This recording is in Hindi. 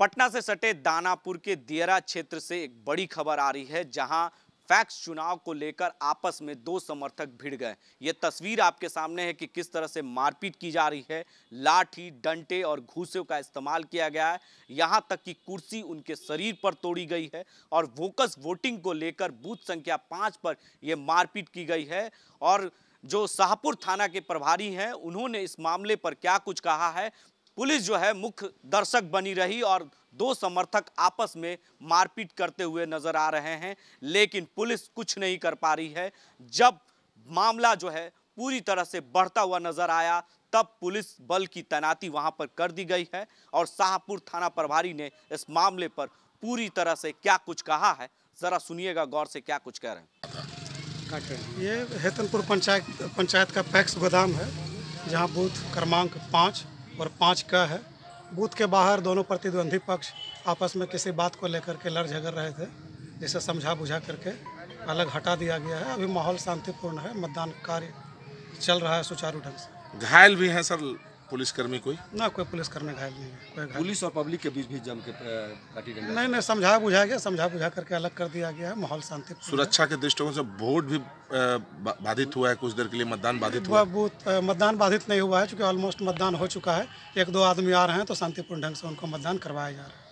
पटना से सटे दानापुर के दियरा क्षेत्र से एक बड़ी खबर आ रही है जहां फैक्स चुनाव को लेकर आपस में दो समर्थक भिड़ गए ये तस्वीर आपके सामने है कि किस तरह से मारपीट की जा रही है लाठी डंटे और घूसों का इस्तेमाल किया गया है यहाँ तक कि कुर्सी उनके शरीर पर तोड़ी गई है और वोकस वोटिंग को लेकर बूथ संख्या पाँच पर यह मारपीट की गई है और जो शाहपुर थाना के प्रभारी हैं उन्होंने इस मामले पर क्या कुछ कहा है पुलिस जो है मुख्य दर्शक बनी रही और दो समर्थक आपस में मारपीट करते हुए नजर आ रहे हैं लेकिन पुलिस कुछ नहीं कर पा रही है जब मामला जो है पूरी तरह से बढ़ता हुआ नजर आया तब पुलिस बल की तैनाती वहां पर कर दी गई है और शाहपुर थाना प्रभारी ने इस मामले पर पूरी तरह से क्या कुछ कहा है जरा सुनिएगा गौर से क्या कुछ कह रहे हैं ये हेतनपुर पंचायत पंचायत का पैक्स गोदाम है जहाँ बूथ क्रमांक पाँच और पाँच क है बूथ के बाहर दोनों प्रतिद्वंदी पक्ष आपस में किसी बात को लेकर के लड़ झगड़ रहे थे जिसे समझा बुझा करके अलग हटा दिया गया है अभी माहौल शांतिपूर्ण है मतदान कार्य चल रहा है सुचारू ढंग से घायल भी हैं सर पुलिसकर्मी कोई ना कोई पुलिसकर्मी घायल नहीं है कोई पुलिस और पब्लिक के बीच भी जम के नहीं नहीं समझा बुझा गया समझा बुझा करके अलग कर दिया गया है माहौल शांति सुरक्षा के दृष्टिकोण से वोट भी बाधित हुआ है कुछ देर के लिए मतदान बाधित हुआ बूथ मतदान बाधित नहीं हुआ है चूँकि ऑलमोस्ट मतदान हो चुका है एक दो आदमी आ रहे हैं तो शांतिपूर्ण ढंग से उनको मतदान करवाया जा रहा है